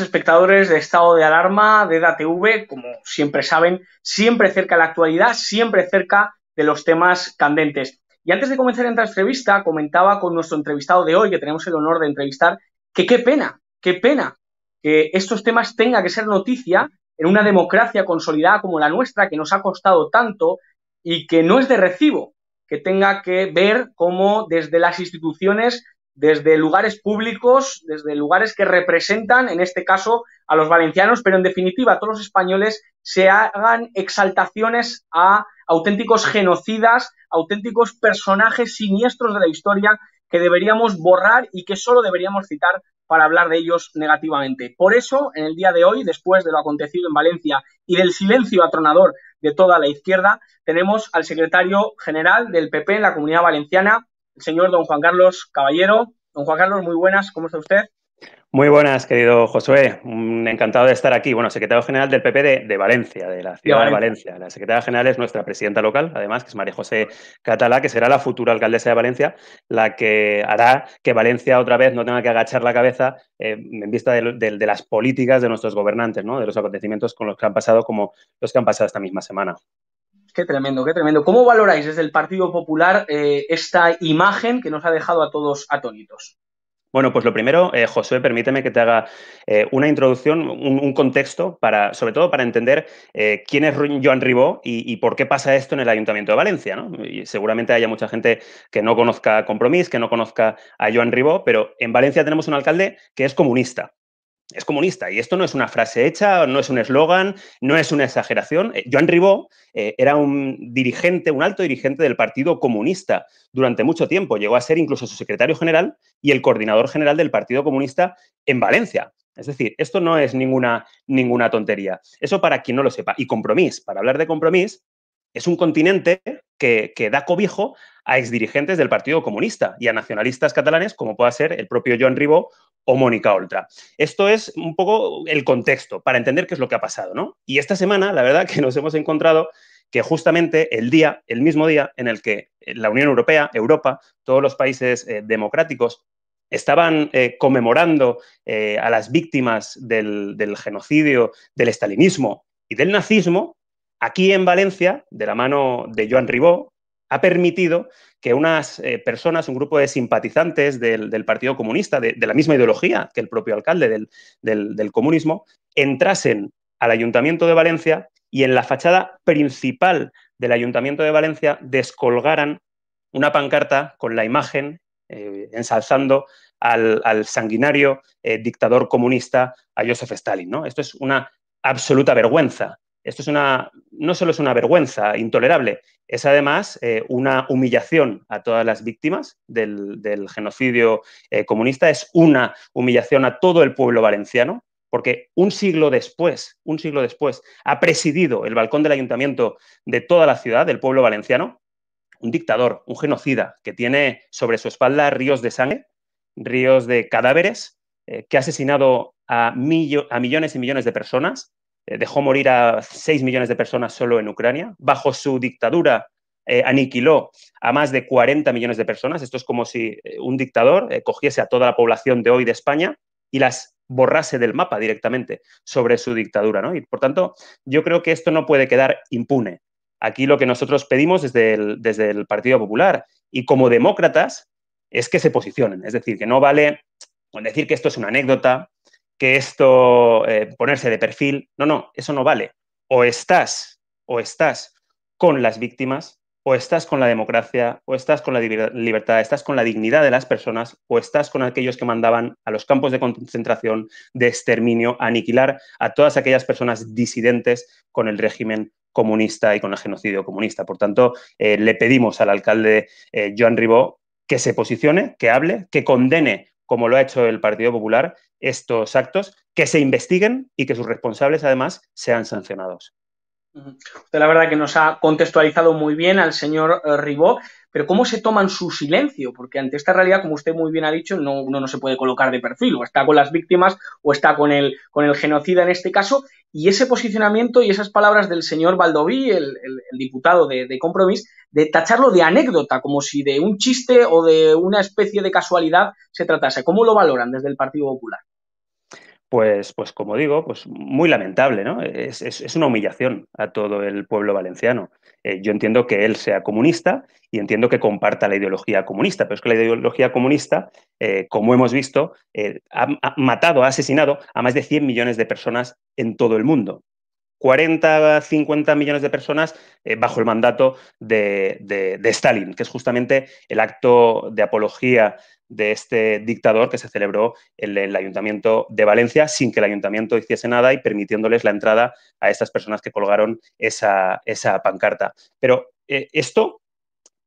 espectadores de Estado de Alarma, de DATV, como siempre saben, siempre cerca de la actualidad, siempre cerca de los temas candentes. Y antes de comenzar la entrevista, comentaba con nuestro entrevistado de hoy, que tenemos el honor de entrevistar, que qué pena, qué pena que estos temas tengan que ser noticia en una democracia consolidada como la nuestra, que nos ha costado tanto y que no es de recibo que tenga que ver cómo desde las instituciones desde lugares públicos, desde lugares que representan, en este caso, a los valencianos, pero en definitiva a todos los españoles, se hagan exaltaciones a auténticos genocidas, auténticos personajes siniestros de la historia que deberíamos borrar y que solo deberíamos citar para hablar de ellos negativamente. Por eso, en el día de hoy, después de lo acontecido en Valencia y del silencio atronador de toda la izquierda, tenemos al secretario general del PP en la Comunidad Valenciana, señor don Juan Carlos Caballero. Don Juan Carlos, muy buenas, ¿cómo está usted? Muy buenas, querido Josué. Encantado de estar aquí. Bueno, secretario general del PP de, Valencia, de la ciudad de Valencia. La secretaria general es nuestra presidenta local, además, que es María José Catalá, que será la futura alcaldesa de Valencia, la que hará que Valencia otra vez no tenga que agachar la cabeza eh, en vista de, de, las políticas de nuestros gobernantes, ¿no? de los acontecimientos con los que han pasado, como los que han pasado esta misma semana. Qué tremendo, qué tremendo. ¿Cómo valoráis desde el Partido Popular eh, esta imagen que nos ha dejado a todos atónitos? Bueno, pues lo primero, eh, José, permíteme que te haga eh, una introducción, un, contexto, para, sobre todo para entender quién es Joan Ribó y, por qué pasa esto en el Ayuntamiento de Valencia. seguramente haya mucha gente que no conozca Compromís, que no conozca a Joan Ribó, pero en Valencia tenemos un alcalde que es comunista es comunista. Y esto no es una frase hecha, no es un eslogan, no es una exageración. Eh, Joan Ribó eh, era un dirigente, un alto dirigente del Partido Comunista durante mucho tiempo. Llegó a ser incluso su secretario general y el coordinador general del Partido Comunista en Valencia. Es decir, esto no es ninguna, ninguna tontería. Eso para quien no lo sepa. Y compromiso. para hablar de compromiso, es un continente que, da cobijo a exdirigentes del Partido Comunista y a nacionalistas catalanes como pueda ser el propio Joan Ribó o Mónica Oltra. Esto es un poco el contexto para entender qué es lo que ha pasado, ¿no? Y esta semana, la verdad que nos hemos encontrado que justamente el día, el mismo día en el que la Unión Europea, Europa, todos los países eh, democráticos estaban eh, conmemorando eh, a las víctimas del genocidio, del estalinismo y del nazismo, Aquí en Valencia, de la mano de Joan Ribó, ha permitido que unas eh, personas, un grupo de simpatizantes del, Partido Comunista, de, la misma ideología que el propio alcalde del, comunismo, entrasen al Ayuntamiento de Valencia y en la fachada principal del Ayuntamiento de Valencia descolgaran una pancarta con la imagen eh, ensalzando al, sanguinario eh, dictador comunista, a Joseph Stalin. Esto es una absoluta vergüenza. Esto es una, no solo es una vergüenza intolerable, es además eh, una humillación a todas las víctimas del, genocidio eh, comunista, es una humillación a todo el pueblo valenciano, porque un siglo después, un siglo después, ha presidido el balcón del ayuntamiento de toda la ciudad, del pueblo valenciano, un dictador, un genocida, que tiene sobre su espalda ríos de sangre, ríos de cadáveres, eh, que ha asesinado a millones y millones de personas, eh, dejó morir a 6 millones de personas solo en Ucrania. Bajo su dictadura eh, aniquiló a más de 40 millones de personas. Esto es como si eh, un dictador cogiese a toda la población de hoy de España y las borrase del mapa directamente sobre su dictadura. ¿no? Y por tanto, yo creo que esto no puede quedar impune. Aquí lo que nosotros pedimos desde desde el Partido Popular y como demócratas es que se posicionen. Es decir, que no vale decir que esto es una anécdota, que esto, eh, ponerse de perfil, no, no, eso no vale. O estás, o estás con las víctimas, o estás con la democracia, o estás con la libertad, estás con la dignidad de las personas, o estás con aquellos que mandaban a los campos de concentración, de exterminio, aniquilar a todas aquellas personas disidentes con el régimen comunista y con el genocidio comunista. Por tanto, eh, le pedimos al alcalde eh, Joan Ribó que se posicione, que hable, que condene como lo ha hecho el Partido Popular, estos actos, que se investiguen y que sus responsables además sean sancionados. Usted la verdad que nos ha contextualizado muy bien al señor eh, Ribó, pero ¿cómo se toman su silencio? Porque ante esta realidad, como usted muy bien ha dicho, uno no se puede colocar de perfil, o está con las víctimas o está con el, con el genocida en este caso, y ese posicionamiento y esas palabras del señor Baldoví, el, diputado de, de Compromís, de tacharlo de anécdota, como si de un chiste o de una especie de casualidad se tratase. ¿Cómo lo valoran desde el Partido Popular? pues, pues como digo, pues muy lamentable, ¿no? Es, una humillación a todo el pueblo valenciano. Eh, yo entiendo que él sea comunista y entiendo que comparta la ideología comunista, pero es que la ideología comunista, eh, como hemos visto, eh, ha, ha matado, ha asesinado a más de 100 millones de personas en todo el mundo. 40, 50 millones de personas eh, bajo el mandato de, Stalin, que es justamente el acto de apología de este dictador que se celebró en el Ayuntamiento de Valencia sin que el Ayuntamiento hiciese nada y permitiéndoles la entrada a estas personas que colgaron esa, pancarta. Pero eh, esto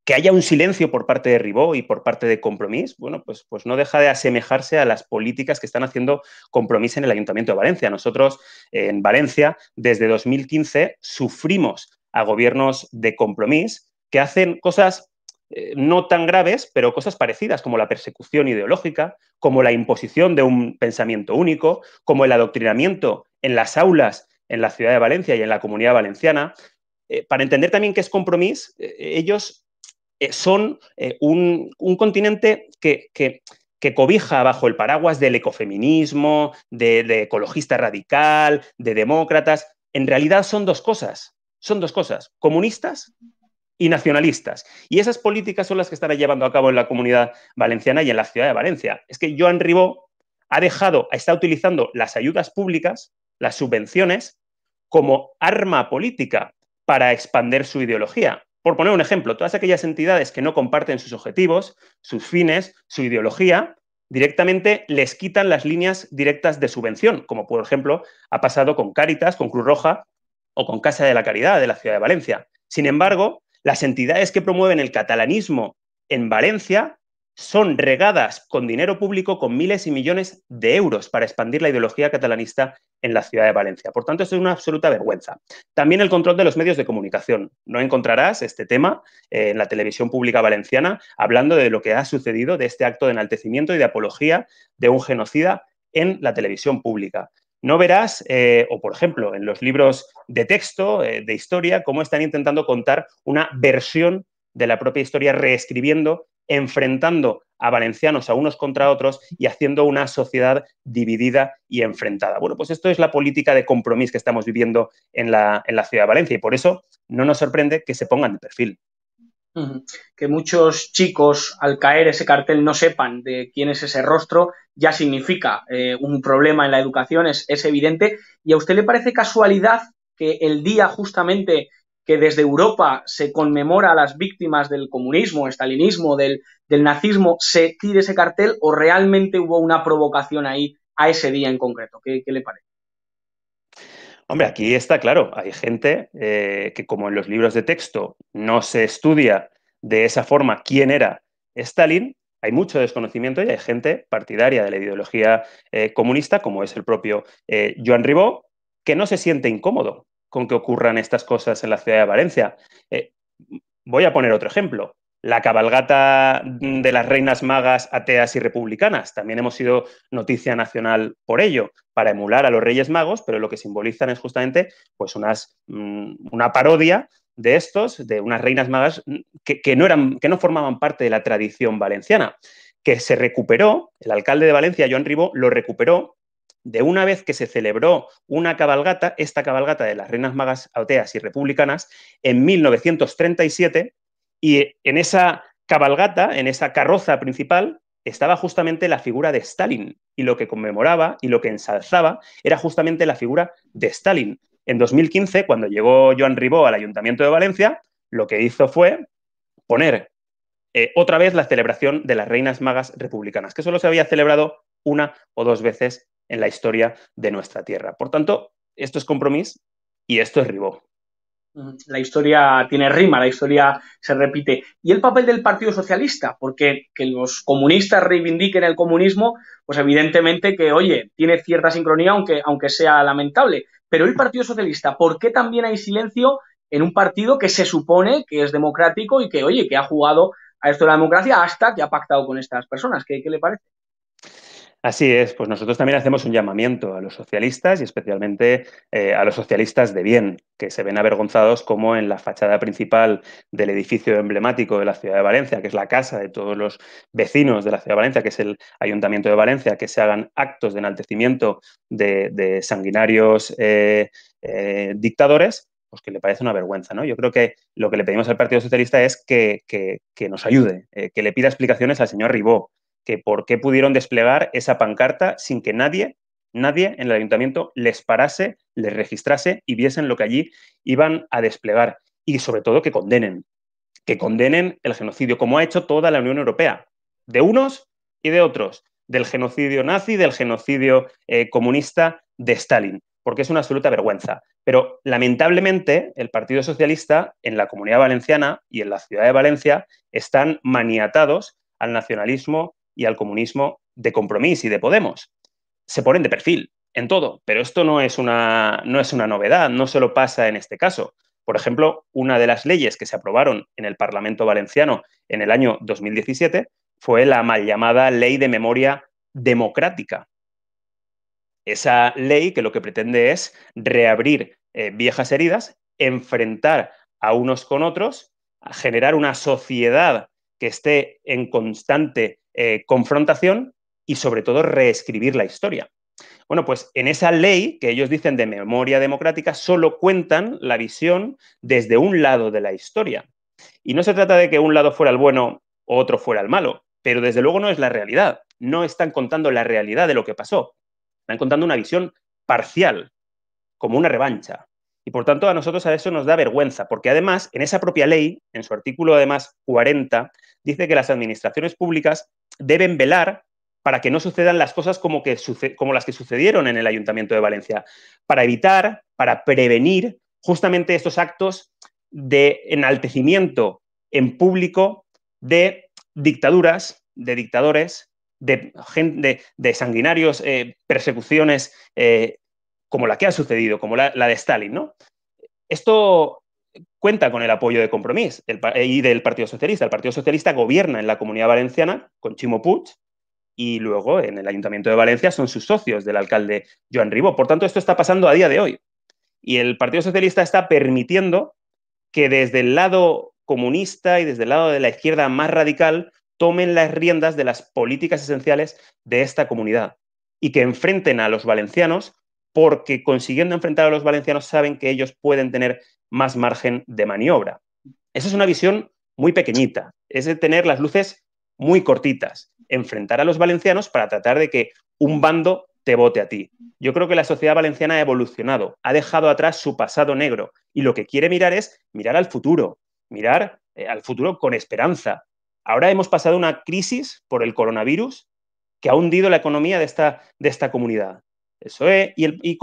que haya un silencio por parte de Ribó y por parte de Compromís, bueno, pues, pues no deja de asemejarse a las políticas que están haciendo Compromís en el Ayuntamiento de Valencia. Nosotros en Valencia, desde 2015, sufrimos a gobiernos de Compromís que hacen cosas eh, no tan graves, pero cosas parecidas, como la persecución ideológica, como la imposición de un pensamiento único, como el adoctrinamiento en las aulas en la ciudad de Valencia y en la comunidad valenciana. Eh, para entender también qué es Compromís, eh, ellos eh, son eh, un, continente que, cobija bajo el paraguas del ecofeminismo, de, ecologista radical, de demócratas, en realidad son dos cosas. Son dos cosas, comunistas y nacionalistas. Y esas políticas son las que están llevando a cabo en la comunidad valenciana y en la ciudad de Valencia. Es que Joan Ribó ha dejado, está utilizando las ayudas públicas, las subvenciones, como arma política para expander su ideología. Por poner un ejemplo, todas aquellas entidades que no comparten sus objetivos, sus fines, su ideología, directamente les quitan las líneas directas de subvención, como por ejemplo ha pasado con Cáritas, con Cruz Roja o con Casa de la Caridad de la ciudad de Valencia. Sin embargo, las entidades que promueven el catalanismo en Valencia son regadas con dinero público con miles y millones de euros para expandir la ideología catalanista en la ciudad de Valencia. Por tanto, esto es una absoluta vergüenza. También el control de los medios de comunicación. No encontrarás este tema eh, en la televisión pública valenciana hablando de lo que ha sucedido, de este acto de enaltecimiento y de apología de un genocida en la televisión pública no verás, eh, o por ejemplo, en los libros de texto, eh, de historia, cómo están intentando contar una versión de la propia historia, reescribiendo enfrentando a valencianos a unos contra otros y haciendo una sociedad dividida y enfrentada. Bueno, pues esto es la política de compromiso que estamos viviendo en la, ciudad de Valencia y por eso no nos sorprende que se pongan de perfil. Que muchos chicos al caer ese cartel no sepan de quién es ese rostro ya significa eh, un problema en la educación, es, es evidente. ¿Y a usted le parece casualidad que el día justamente que desde Europa se conmemora a las víctimas del comunismo, estalinismo, del, del nazismo, se tire ese cartel o realmente hubo una provocación ahí a ese día en concreto? ¿Qué, le parece? Hombre, aquí está claro, hay gente eh, que como en los libros de texto no se estudia de esa forma quién era Stalin, hay mucho desconocimiento y hay gente partidaria de la ideología eh, comunista, como es el propio eh, Joan Ribó, que no se siente incómodo con que ocurran estas cosas en la ciudad de Valencia. Eh, voy a poner otro ejemplo. La cabalgata de las reinas magas ateas y republicanas. También hemos sido noticia nacional por ello, para emular a los reyes magos, pero lo que simbolizan es justamente pues, mm, una parodia de estos, de unas reinas magas que, no eran, que no formaban parte de la tradición valenciana, que se recuperó, el alcalde de Valencia, Joan Ribó, lo recuperó de una vez que se celebró una cabalgata, esta cabalgata de las reinas magas auteas y republicanas, en 1937, y en esa cabalgata, en esa carroza principal, estaba justamente la figura de Stalin, y lo que conmemoraba y lo que ensalzaba era justamente la figura de Stalin. En 2015, cuando llegó Joan Ribó al Ayuntamiento de Valencia, lo que hizo fue poner eh, otra vez la celebración de las reinas magas republicanas, que solo se había celebrado una o dos veces en la historia de nuestra tierra. Por tanto, esto es compromiso y esto es Ribó. Mm, la historia tiene rima, la historia se repite. ¿Y el papel del Partido Socialista? Porque que los comunistas reivindiquen el comunismo, pues evidentemente que, oye, tiene cierta sincronía, aunque, aunque sea lamentable. Pero el Partido Socialista, ¿por qué también hay silencio en un partido que se supone que es democrático y que, oye, que ha jugado a esto de la democracia hasta que ha pactado con estas personas? qué le parece? Así es, pues nosotros también hacemos un llamamiento a los socialistas y especialmente eh, a los socialistas de bien, que se ven avergonzados como en la fachada principal del edificio emblemático de la ciudad de Valencia, que es la casa de todos los vecinos de la ciudad de Valencia, que es el Ayuntamiento de Valencia, que se hagan actos de enaltecimiento de, sanguinarios eh, eh, dictadores, pues que le parece una vergüenza, ¿no? Yo creo que lo que le pedimos al Partido Socialista es que, que nos ayude, que le pida explicaciones al señor Ribó, que por qué pudieron desplegar esa pancarta sin que nadie, nadie en el ayuntamiento les parase, les registrase y viesen lo que allí iban a desplegar. Y sobre todo que condenen, que condenen el genocidio, como ha hecho toda la Unión Europea, de unos y de otros, del genocidio nazi, del genocidio eh, comunista de Stalin, porque es una absoluta vergüenza. Pero lamentablemente el Partido Socialista en la Comunidad Valenciana y en la ciudad de Valencia están maniatados al nacionalismo y al comunismo de Compromís y de Podemos. Se ponen de perfil en todo, pero esto no es una, no es una novedad, no solo pasa en este caso. Por ejemplo, una de las leyes que se aprobaron en el Parlamento valenciano en el año 2017 fue la mal llamada Ley de Memoria Democrática. Esa ley que lo que pretende es reabrir eh, viejas heridas, enfrentar a unos con otros, generar una sociedad que esté en constante eh, confrontación y sobre todo reescribir la historia. Bueno, pues en esa ley que ellos dicen de memoria democrática solo cuentan la visión desde un lado de la historia. Y no se trata de que un lado fuera el bueno o otro fuera el malo, pero desde luego no es la realidad. No están contando la realidad de lo que pasó. Están contando una visión parcial, como una revancha, y por tanto, a nosotros a eso nos da vergüenza, porque además, en esa propia ley, en su artículo además 40, dice que las administraciones públicas deben velar para que no sucedan las cosas como, que como las que sucedieron en el Ayuntamiento de Valencia, para evitar, para prevenir justamente estos actos de enaltecimiento en público de dictaduras, de dictadores, de, de sanguinarios eh, persecuciones eh, como la que ha sucedido, como la, de Stalin, ¿no? Esto cuenta con el apoyo de Compromís y del Partido Socialista. El Partido Socialista gobierna en la Comunidad Valenciana con Chimo Puig y luego en el Ayuntamiento de Valencia son sus socios del alcalde Joan Ribó. Por tanto, esto está pasando a día de hoy. Y el Partido Socialista está permitiendo que desde el lado comunista y desde el lado de la izquierda más radical tomen las riendas de las políticas esenciales de esta comunidad y que enfrenten a los valencianos porque consiguiendo enfrentar a los valencianos saben que ellos pueden tener más margen de maniobra. Esa es una visión muy pequeñita, es de tener las luces muy cortitas, enfrentar a los valencianos para tratar de que un bando te vote a ti. Yo creo que la sociedad valenciana ha evolucionado, ha dejado atrás su pasado negro y lo que quiere mirar es mirar al futuro, mirar eh, al futuro con esperanza. Ahora hemos pasado una crisis por el coronavirus que ha hundido la economía de esta comunidad eso PSOE y, el, y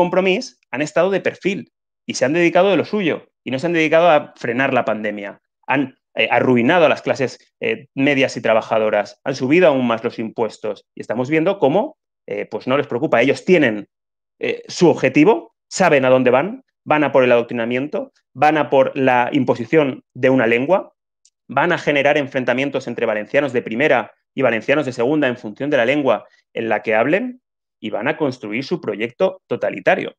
han estado de perfil y se han dedicado de lo suyo y no se han dedicado a frenar la pandemia. Han eh, arruinado a las clases eh, medias y trabajadoras, han subido aún más los impuestos y estamos viendo cómo eh, pues no les preocupa. Ellos tienen su objetivo, saben a dónde van, van a por el adoctrinamiento, van a por la imposición de una lengua, van a generar enfrentamientos entre valencianos de primera y valencianos de segunda en función de la lengua en la que hablen y van a construir su proyecto totalitario.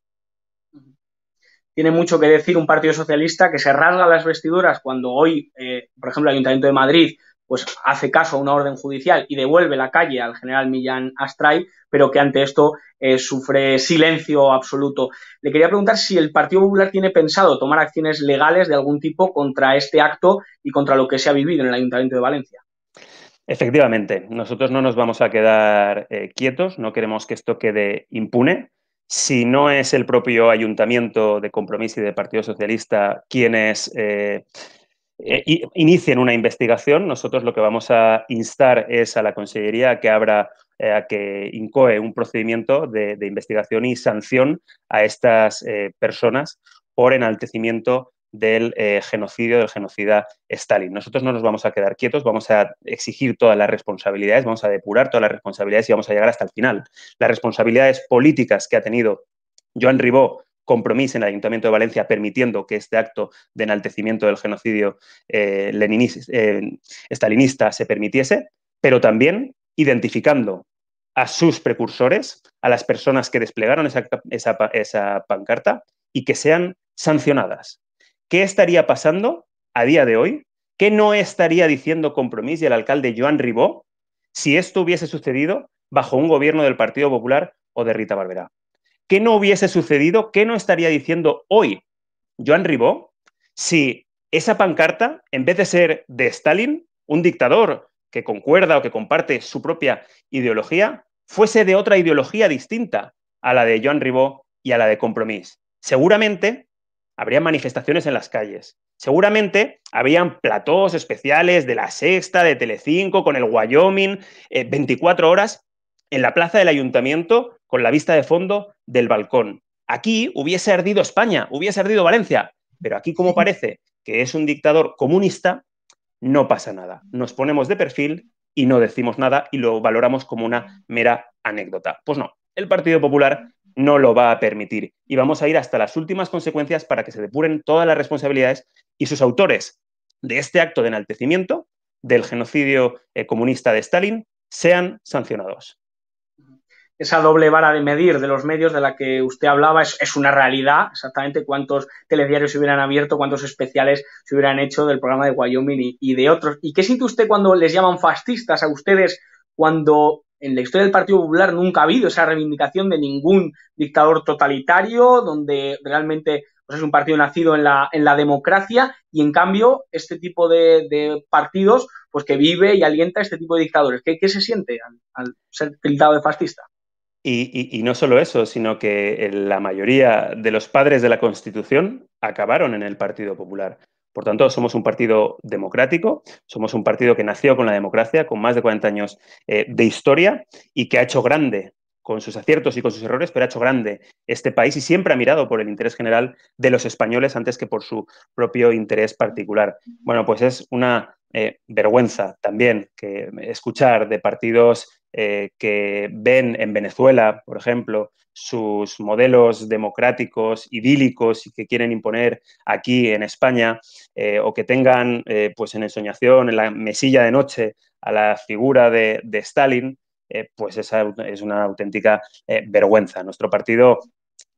Tiene mucho que decir un partido socialista que se rasga las vestiduras cuando hoy, eh, por ejemplo, el Ayuntamiento de Madrid pues hace caso a una orden judicial y devuelve la calle al general Millán Astray, pero que ante esto eh, sufre silencio absoluto. Le quería preguntar si el Partido Popular tiene pensado tomar acciones legales de algún tipo contra este acto y contra lo que se ha vivido en el Ayuntamiento de Valencia. Efectivamente, nosotros no nos vamos a quedar eh, quietos, no queremos que esto quede impune. Si no es el propio ayuntamiento de Compromiso y de Partido Socialista quienes eh, eh, inicien una investigación, nosotros lo que vamos a instar es a la Consellería a que abra, a que incoe un procedimiento de, de, investigación y sanción a estas personas por enaltecimiento del eh, genocidio del genocida Stalin. Nosotros no nos vamos a quedar quietos, vamos a exigir todas las responsabilidades, vamos a depurar todas las responsabilidades y vamos a llegar hasta el final. Las responsabilidades políticas que ha tenido Joan Ribó compromiso en el Ayuntamiento de Valencia permitiendo que este acto de enaltecimiento del genocidio eh, eh, stalinista se permitiese, pero también identificando a sus precursores, a las personas que desplegaron esa pancarta y que sean sancionadas. ¿Qué estaría pasando a día de hoy? ¿Qué no estaría diciendo Compromís y el alcalde Joan Ribó si esto hubiese sucedido bajo un gobierno del Partido Popular o de Rita Barberá? ¿Qué no hubiese sucedido? ¿Qué no estaría diciendo hoy Joan Ribó si esa pancarta, en vez de ser de Stalin, un dictador que concuerda o que comparte su propia ideología, fuese de otra ideología distinta a la de Joan Ribó y a la de Compromís? Seguramente Habrían manifestaciones en las calles. Seguramente habían platós especiales de la Sexta, de Telecinco, con el Wyoming, 24 eh, horas en la plaza del ayuntamiento con la vista de fondo del balcón. Aquí hubiese ardido España, hubiese ardido Valencia, pero aquí como parece que es un dictador comunista, no pasa nada. Nos ponemos de perfil y no decimos nada y lo valoramos como una mera anécdota. Pues no, el Partido Popular no lo va a permitir. Y vamos a ir hasta las últimas consecuencias para que se depuren todas las responsabilidades y sus autores de este acto de enaltecimiento del genocidio eh, comunista de Stalin sean sancionados. Esa doble vara de medir de los medios de la que usted hablaba es, una realidad, exactamente cuántos telediarios se hubieran abierto, cuántos especiales se hubieran hecho del programa de Wyoming y de otros. ¿Y qué siente usted cuando les llaman fascistas a ustedes cuando en la historia del Partido Popular nunca ha habido esa reivindicación de ningún dictador totalitario, donde realmente pues, es un partido nacido en la, democracia y en cambio este tipo de, partidos pues que vive y alienta a este tipo de dictadores. ¿Qué, se siente al, ser tildado de fascista? y, no solo eso, sino que eh, la mayoría de los padres de la Constitución acabaron en el Partido Popular. Por tanto, somos un partido democrático, somos un partido que nació con la democracia, con más de 40 años eh, de historia y que ha hecho grande con sus aciertos y con sus errores, pero ha hecho grande este país y siempre ha mirado por el interés general de los españoles antes que por su propio interés particular. Bueno, pues es una eh, vergüenza también que escuchar de partidos eh, que ven en Venezuela, por ejemplo, sus modelos democráticos idílicos y que quieren imponer aquí en España, eh, o que tengan eh, pues en ensoñación, en la mesilla de noche, a la figura de, de Stalin, pues esa es una auténtica vergüenza. Nuestro partido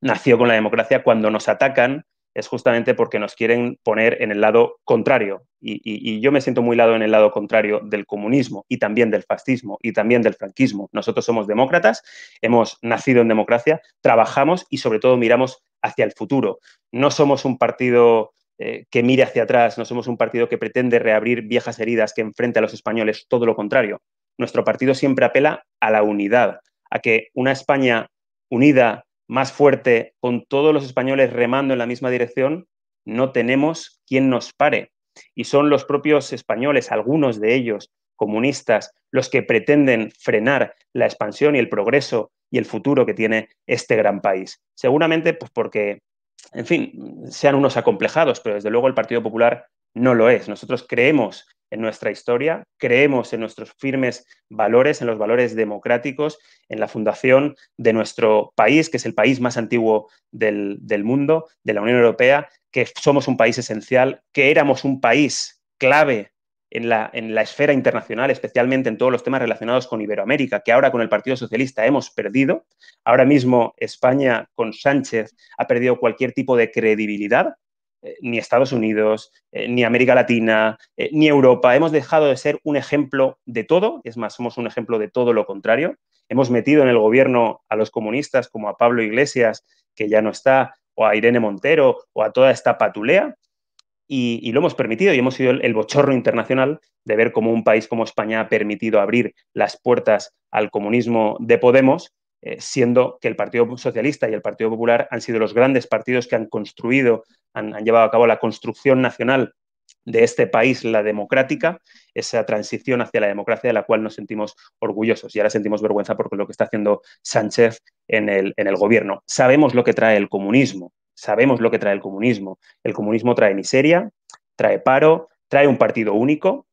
nació con la democracia cuando nos atacan es justamente porque nos quieren poner en el lado contrario. Y, yo me siento muy lado en el lado contrario del comunismo y también del fascismo y también del franquismo. Nosotros somos demócratas, hemos nacido en democracia, trabajamos y sobre todo miramos hacia el futuro. No somos un partido eh, que mire hacia atrás, no somos un partido que pretende reabrir viejas heridas, que enfrente a los españoles, todo lo contrario. Nuestro partido siempre apela a la unidad, a que una España unida, más fuerte, con todos los españoles remando en la misma dirección, no tenemos quien nos pare. Y son los propios españoles, algunos de ellos comunistas, los que pretenden frenar la expansión y el progreso y el futuro que tiene este gran país. Seguramente pues porque, en fin, sean unos acomplejados, pero desde luego el Partido Popular no lo es. Nosotros creemos en nuestra historia, creemos en nuestros firmes valores, en los valores democráticos, en la fundación de nuestro país, que es el país más antiguo del, mundo, de la Unión Europea, que somos un país esencial, que éramos un país clave en la, en la esfera internacional, especialmente en todos los temas relacionados con Iberoamérica, que ahora con el Partido Socialista hemos perdido. Ahora mismo España con Sánchez ha perdido cualquier tipo de credibilidad eh, ni Estados Unidos, eh, ni América Latina, eh, ni Europa. Hemos dejado de ser un ejemplo de todo, es más, somos un ejemplo de todo lo contrario. Hemos metido en el gobierno a los comunistas como a Pablo Iglesias, que ya no está, o a Irene Montero, o a toda esta patulea, y, lo hemos permitido y hemos sido el, el bochorno internacional de ver cómo un país como España ha permitido abrir las puertas al comunismo de Podemos eh, siendo que el Partido Socialista y el Partido Popular han sido los grandes partidos que han construido, han, han llevado a cabo la construcción nacional de este país, la democrática, esa transición hacia la democracia de la cual nos sentimos orgullosos y ahora sentimos vergüenza por lo que está haciendo Sánchez en el, en el gobierno. Sabemos lo que trae el comunismo, sabemos lo que trae el comunismo. El comunismo trae miseria, trae paro, trae un partido único,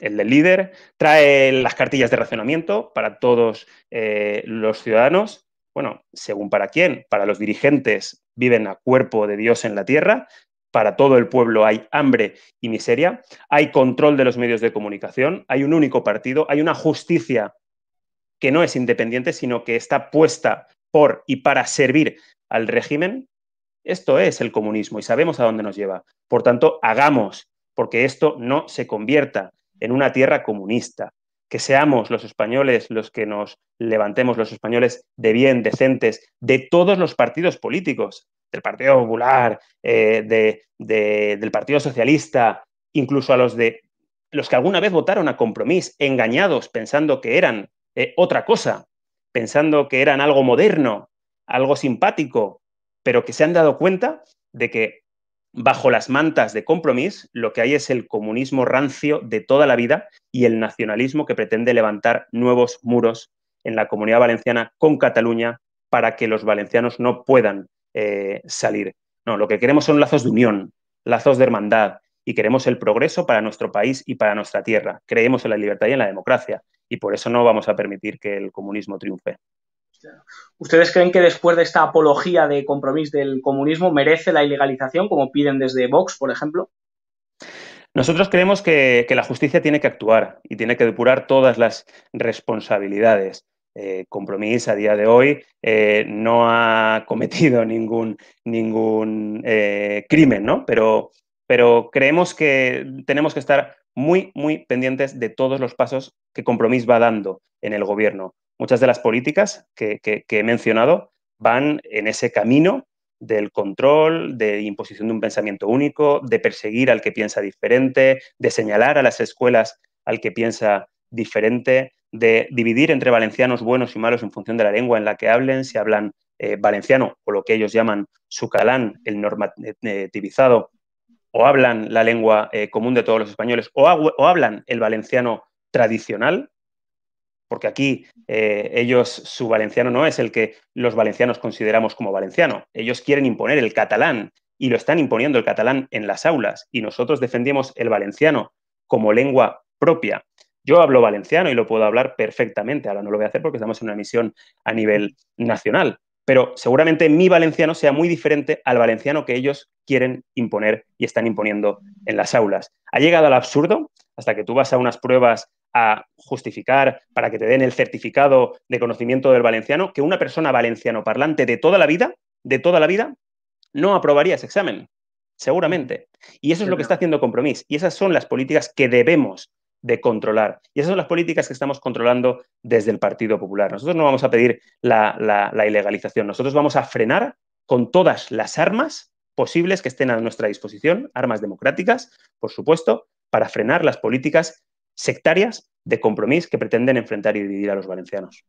el del líder, trae las cartillas de racionamiento para todos eh, los ciudadanos. Bueno, según para quién, para los dirigentes viven a cuerpo de Dios en la tierra, para todo el pueblo hay hambre y miseria, hay control de los medios de comunicación, hay un único partido, hay una justicia que no es independiente, sino que está puesta por y para servir al régimen. Esto es el comunismo y sabemos a dónde nos lleva. Por tanto, hagamos porque esto no se convierta en una tierra comunista. Que seamos los españoles los que nos levantemos, los españoles de bien, decentes, de todos los partidos políticos, del Partido Popular, eh, del Partido Socialista, incluso a los de los que alguna vez votaron a compromiso, engañados, pensando que eran eh, otra cosa, pensando que eran algo moderno, algo simpático, pero que se han dado cuenta de que bajo las mantas de compromiso, lo que hay es el comunismo rancio de toda la vida y el nacionalismo que pretende levantar nuevos muros en la comunidad valenciana con Cataluña para que los valencianos no puedan eh, salir. No, lo que queremos son lazos de unión, lazos de hermandad y queremos el progreso para nuestro país y para nuestra tierra. Creemos en la libertad y en la democracia y por eso no vamos a permitir que el comunismo triunfe. ¿Ustedes creen que después de esta apología de compromiso del comunismo merece la ilegalización, como piden desde Vox, por ejemplo? Nosotros creemos que, la justicia tiene que actuar y tiene que depurar todas las responsabilidades. Eh, compromiso a día de hoy eh, no ha cometido ningún, ningún eh, crimen, ¿no? Pero, creemos que tenemos que estar muy, muy pendientes de todos los pasos que Compromís va dando en el gobierno muchas de las políticas que, he mencionado van en ese camino del control, de imposición de un pensamiento único, de perseguir al que piensa diferente, de señalar a las escuelas al que piensa diferente, de dividir entre valencianos buenos y malos en función de la lengua en la que hablen, si hablan eh, valenciano o lo que ellos llaman su calán, el normativizado, o hablan la lengua eh, común de todos los españoles, o hablan el valenciano tradicional, porque aquí eh, ellos, su valenciano no es el que los valencianos consideramos como valenciano. Ellos quieren imponer el catalán y lo están imponiendo el catalán en las aulas y nosotros defendemos el valenciano como lengua propia. Yo hablo valenciano y lo puedo hablar perfectamente, ahora no lo voy a hacer porque estamos en una misión a nivel nacional, pero seguramente mi valenciano sea muy diferente al valenciano que ellos quieren imponer y están imponiendo en las aulas. Ha llegado al absurdo hasta que tú vas a unas pruebas a justificar para que te den el certificado de conocimiento del valenciano que una persona valenciano parlante de toda la vida, de toda la vida, no aprobaría ese examen, seguramente. Y eso es lo que está haciendo Compromís. Y esas son las políticas que debemos de controlar. Y esas son las políticas que estamos controlando desde el Partido Popular. Nosotros no vamos a pedir la, la ilegalización, nosotros vamos a frenar con todas las armas posibles que estén a nuestra disposición, armas democráticas, por supuesto, para frenar las políticas sectarias de compromiso que pretenden enfrentar y dividir a los valencianos.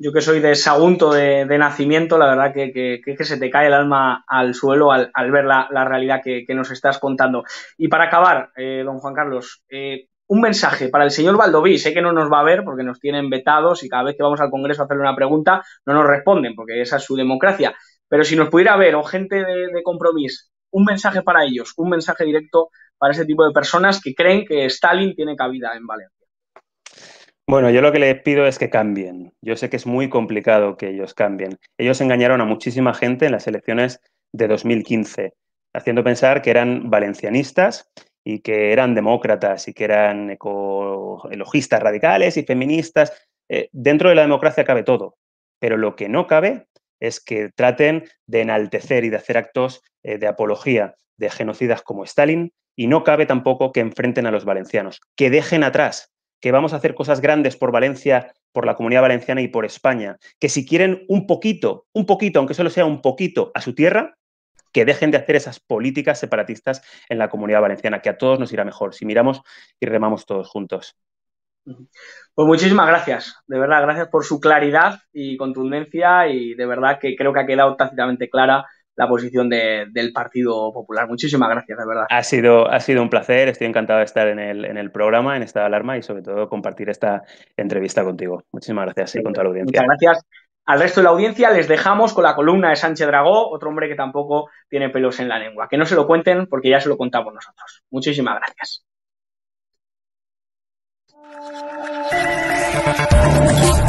Yo que soy de Sagunto de, nacimiento, la verdad que, que, que, se te cae el alma al suelo al, ver la, realidad que, nos estás contando. Y para acabar, eh, don Juan Carlos, eh, un mensaje para el señor Valdoví. Sé que no nos va a ver porque nos tienen vetados y cada vez que vamos al Congreso a hacerle una pregunta no nos responden porque esa es su democracia. Pero si nos pudiera ver o gente de, de compromiso, un mensaje para ellos, un mensaje directo para ese tipo de personas que creen que Stalin tiene cabida en Valencia. Bueno, yo lo que les pido es que cambien. Yo sé que es muy complicado que ellos cambien. Ellos engañaron a muchísima gente en las elecciones de 2015, haciendo pensar que eran valencianistas y que eran demócratas y que eran ecologistas radicales y feministas. Eh, dentro de la democracia cabe todo, pero lo que no cabe es que traten de enaltecer y de hacer actos eh, de apología de genocidas como Stalin y no cabe tampoco que enfrenten a los valencianos, que dejen atrás, que vamos a hacer cosas grandes por Valencia, por la comunidad valenciana y por España, que si quieren un poquito, un poquito, aunque solo sea un poquito, a su tierra, que dejen de hacer esas políticas separatistas en la comunidad valenciana, que a todos nos irá mejor si miramos y remamos todos juntos. Pues muchísimas gracias, de verdad, gracias por su claridad y contundencia y de verdad que creo que ha quedado tácitamente clara la posición del Partido Popular. Muchísimas gracias, de verdad. Ha sido, ha sido un placer, estoy encantado de estar en el, en el programa, en esta alarma y sobre todo compartir esta entrevista contigo. Muchísimas gracias y eh, con toda la audiencia. Muchas gracias. Al resto de la audiencia les dejamos con la columna de Sánchez Dragó, otro hombre que tampoco tiene pelos en la lengua. Que no se lo cuenten porque ya se lo contamos nosotros. Muchísimas gracias.